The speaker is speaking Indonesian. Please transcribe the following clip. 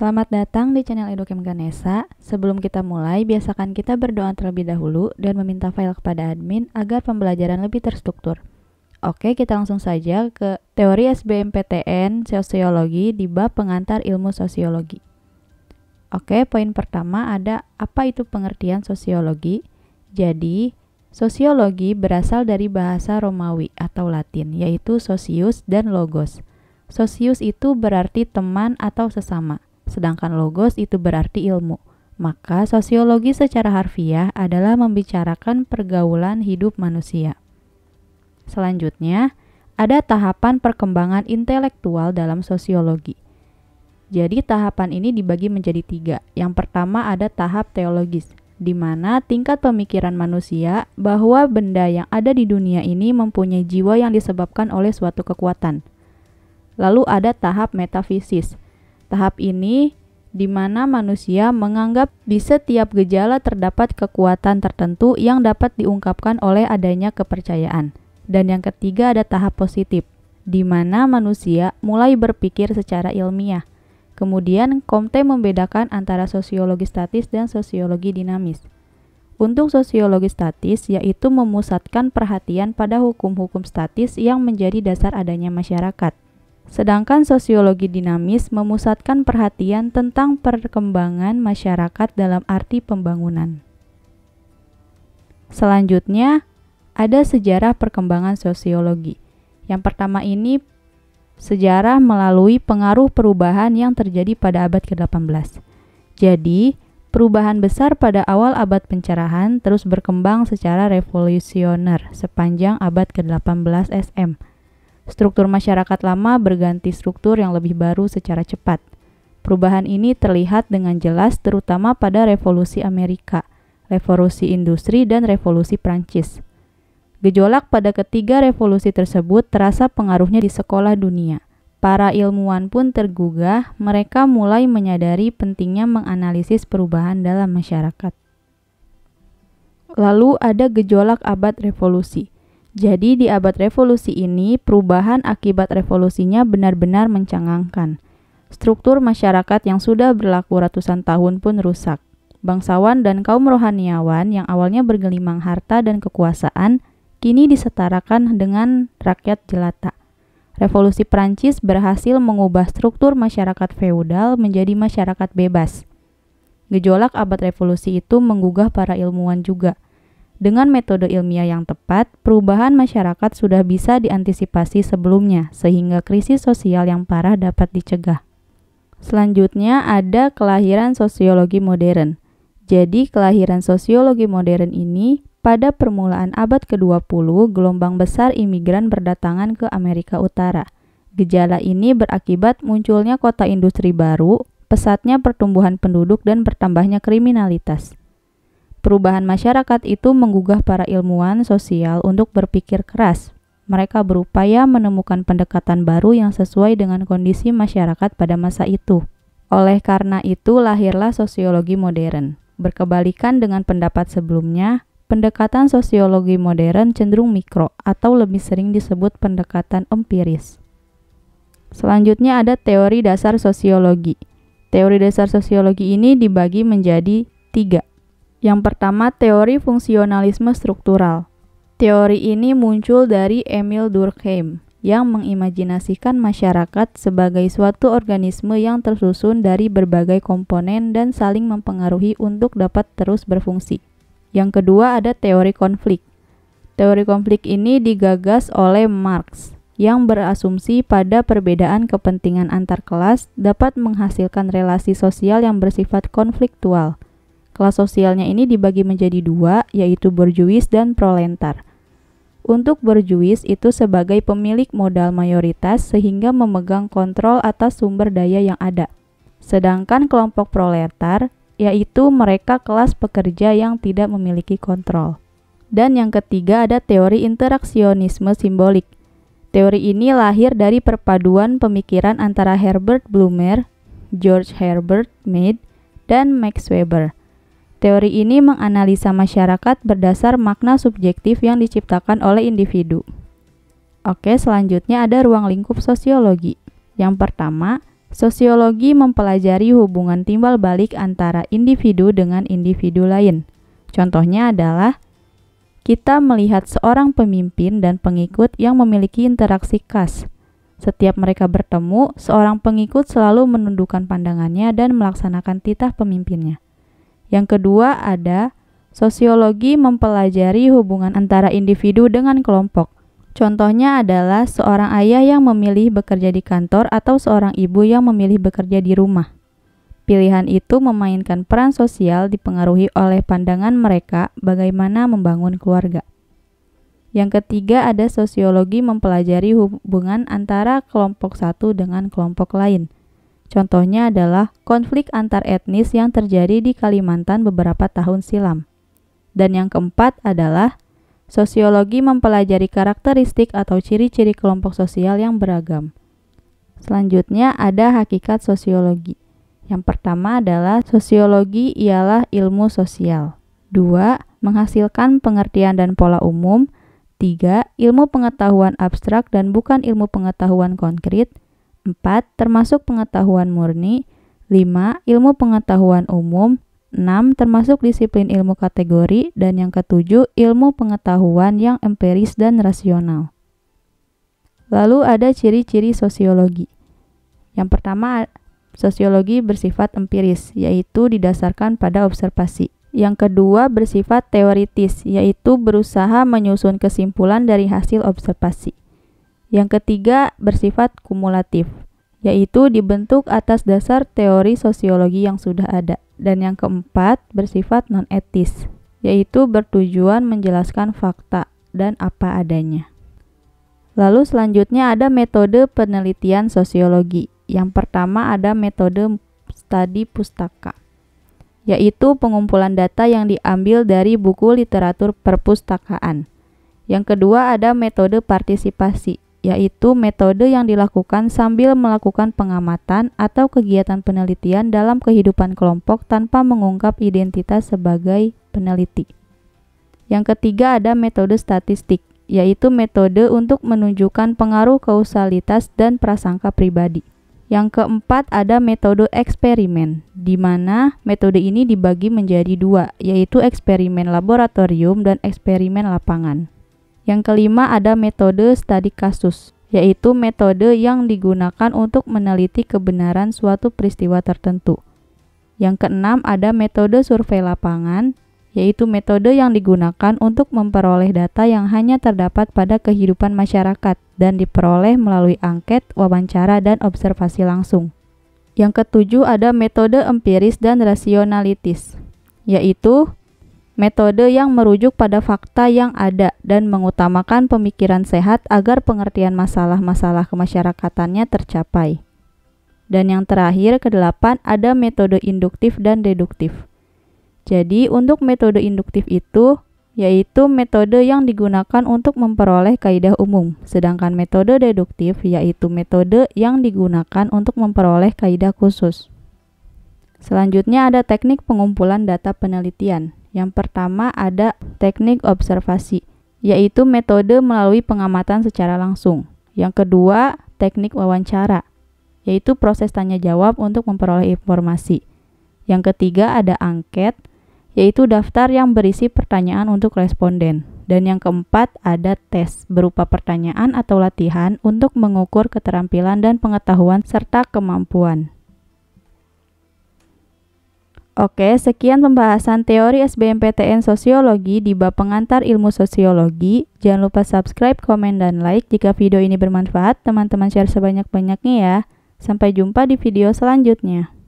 Selamat datang di channel Edukem Ganesa. Sebelum kita mulai, biasakan kita berdoa terlebih dahulu dan meminta file kepada admin agar pembelajaran lebih terstruktur. Oke, kita langsung saja ke teori SBMPTN Sosiologi di bab pengantar ilmu sosiologi. Oke, poin pertama ada apa itu pengertian sosiologi? Jadi, sosiologi berasal dari bahasa Romawi atau Latin, yaitu socius dan logos. Socius itu berarti teman atau sesama sedangkan logos itu berarti ilmu. Maka sosiologi secara harfiah adalah membicarakan pergaulan hidup manusia. Selanjutnya, ada tahapan perkembangan intelektual dalam sosiologi. Jadi tahapan ini dibagi menjadi tiga. Yang pertama ada tahap teologis, di mana tingkat pemikiran manusia bahwa benda yang ada di dunia ini mempunyai jiwa yang disebabkan oleh suatu kekuatan. Lalu ada tahap metafisis, Tahap ini di mana manusia menganggap di setiap gejala terdapat kekuatan tertentu yang dapat diungkapkan oleh adanya kepercayaan. Dan yang ketiga ada tahap positif, di mana manusia mulai berpikir secara ilmiah. Kemudian Comte membedakan antara sosiologi statis dan sosiologi dinamis. Untuk sosiologi statis yaitu memusatkan perhatian pada hukum-hukum statis yang menjadi dasar adanya masyarakat. Sedangkan sosiologi dinamis memusatkan perhatian tentang perkembangan masyarakat dalam arti pembangunan. Selanjutnya, ada sejarah perkembangan sosiologi. Yang pertama ini sejarah melalui pengaruh perubahan yang terjadi pada abad ke-18. Jadi, perubahan besar pada awal abad pencerahan terus berkembang secara revolusioner sepanjang abad ke-18 SM Struktur masyarakat lama berganti struktur yang lebih baru secara cepat. Perubahan ini terlihat dengan jelas terutama pada Revolusi Amerika, Revolusi Industri, dan Revolusi Prancis. Gejolak pada ketiga revolusi tersebut terasa pengaruhnya di sekolah dunia. Para ilmuwan pun tergugah, mereka mulai menyadari pentingnya menganalisis perubahan dalam masyarakat. Lalu ada gejolak abad revolusi. Jadi di abad revolusi ini, perubahan akibat revolusinya benar-benar mencengangkan. Struktur masyarakat yang sudah berlaku ratusan tahun pun rusak. Bangsawan dan kaum rohaniawan yang awalnya bergelimang harta dan kekuasaan, kini disetarakan dengan rakyat jelata. Revolusi Prancis berhasil mengubah struktur masyarakat feodal menjadi masyarakat bebas. Gejolak abad revolusi itu menggugah para ilmuwan juga – dengan metode ilmiah yang tepat, perubahan masyarakat sudah bisa diantisipasi sebelumnya, sehingga krisis sosial yang parah dapat dicegah. Selanjutnya, ada kelahiran sosiologi modern. Jadi, kelahiran sosiologi modern ini pada permulaan abad ke-20, gelombang besar imigran berdatangan ke Amerika Utara. Gejala ini berakibat munculnya kota industri baru, pesatnya pertumbuhan penduduk, dan bertambahnya kriminalitas. Perubahan masyarakat itu menggugah para ilmuwan sosial untuk berpikir keras. Mereka berupaya menemukan pendekatan baru yang sesuai dengan kondisi masyarakat pada masa itu. Oleh karena itu, lahirlah sosiologi modern. Berkebalikan dengan pendapat sebelumnya, pendekatan sosiologi modern cenderung mikro atau lebih sering disebut pendekatan empiris. Selanjutnya ada teori dasar sosiologi. Teori dasar sosiologi ini dibagi menjadi tiga. Yang pertama, teori fungsionalisme struktural. Teori ini muncul dari Emil Durkheim yang mengimajinasikan masyarakat sebagai suatu organisme yang tersusun dari berbagai komponen dan saling mempengaruhi untuk dapat terus berfungsi. Yang kedua ada teori konflik. Teori konflik ini digagas oleh Marx yang berasumsi pada perbedaan kepentingan antar kelas dapat menghasilkan relasi sosial yang bersifat konfliktual Kelas sosialnya ini dibagi menjadi dua, yaitu borjuis dan proletar. Untuk borjuis itu sebagai pemilik modal mayoritas sehingga memegang kontrol atas sumber daya yang ada. Sedangkan kelompok proletar yaitu mereka kelas pekerja yang tidak memiliki kontrol. Dan yang ketiga ada teori interaksionisme simbolik. Teori ini lahir dari perpaduan pemikiran antara Herbert Blumer, George Herbert Mead, dan Max Weber. Teori ini menganalisa masyarakat berdasar makna subjektif yang diciptakan oleh individu. Oke, selanjutnya ada ruang lingkup sosiologi. Yang pertama, sosiologi mempelajari hubungan timbal balik antara individu dengan individu lain. Contohnya adalah kita melihat seorang pemimpin dan pengikut yang memiliki interaksi khas. Setiap mereka bertemu, seorang pengikut selalu menundukkan pandangannya dan melaksanakan titah pemimpinnya. Yang kedua ada sosiologi mempelajari hubungan antara individu dengan kelompok. Contohnya adalah seorang ayah yang memilih bekerja di kantor atau seorang ibu yang memilih bekerja di rumah. Pilihan itu memainkan peran sosial dipengaruhi oleh pandangan mereka bagaimana membangun keluarga. Yang ketiga ada sosiologi mempelajari hubungan antara kelompok satu dengan kelompok lain. Contohnya adalah konflik antar etnis yang terjadi di Kalimantan beberapa tahun silam. Dan yang keempat adalah sosiologi mempelajari karakteristik atau ciri-ciri kelompok sosial yang beragam. Selanjutnya ada hakikat sosiologi. Yang pertama adalah sosiologi ialah ilmu sosial. dua Menghasilkan pengertian dan pola umum. tiga Ilmu pengetahuan abstrak dan bukan ilmu pengetahuan konkret. 4. Termasuk pengetahuan murni 5. Ilmu pengetahuan umum 6. Termasuk disiplin ilmu kategori dan yang ketujuh ilmu pengetahuan yang empiris dan rasional. Lalu ada ciri-ciri sosiologi. Yang pertama, sosiologi bersifat empiris, yaitu didasarkan pada observasi. Yang kedua, bersifat teoritis, yaitu berusaha menyusun kesimpulan dari hasil observasi. Yang ketiga, bersifat kumulatif, yaitu dibentuk atas dasar teori sosiologi yang sudah ada. Dan yang keempat, bersifat non-etis, yaitu bertujuan menjelaskan fakta dan apa adanya. Lalu selanjutnya ada metode penelitian sosiologi. Yang pertama ada metode studi pustaka, yaitu pengumpulan data yang diambil dari buku literatur perpustakaan. Yang kedua ada metode partisipasi, yaitu metode yang dilakukan sambil melakukan pengamatan atau kegiatan penelitian dalam kehidupan kelompok tanpa mengungkap identitas sebagai peneliti. Yang ketiga ada metode statistik, yaitu metode untuk menunjukkan pengaruh kausalitas dan prasangka pribadi. Yang keempat ada metode eksperimen, di mana metode ini dibagi menjadi dua, yaitu eksperimen laboratorium dan eksperimen lapangan. Yang kelima ada metode studi kasus, yaitu metode yang digunakan untuk meneliti kebenaran suatu peristiwa tertentu. Yang keenam ada metode survei lapangan, yaitu metode yang digunakan untuk memperoleh data yang hanya terdapat pada kehidupan masyarakat dan diperoleh melalui angket, wawancara, dan observasi langsung. Yang ketujuh ada metode empiris dan rasionalitis, yaitu metode yang merujuk pada fakta yang ada dan mengutamakan pemikiran sehat agar pengertian masalah-masalah kemasyarakatannya tercapai. Dan yang terakhir, kedelapan, ada metode induktif dan deduktif. Jadi, untuk metode induktif itu, yaitu metode yang digunakan untuk memperoleh kaidah umum, sedangkan metode deduktif yaitu metode yang digunakan untuk memperoleh kaidah khusus. Selanjutnya ada teknik pengumpulan data penelitian. Yang pertama ada teknik observasi, yaitu metode melalui pengamatan secara langsung. Yang kedua, teknik wawancara, yaitu proses tanya jawab untuk memperoleh informasi. Yang ketiga ada angket, yaitu daftar yang berisi pertanyaan untuk responden. Dan yang keempat ada tes berupa pertanyaan atau latihan untuk mengukur keterampilan dan pengetahuan serta kemampuan. Oke, sekian pembahasan teori SBMPTN Sosiologi di bab pengantar ilmu sosiologi. Jangan lupa subscribe, komen, dan like jika video ini bermanfaat. Teman-teman share sebanyak-banyaknya ya. Sampai jumpa di video selanjutnya.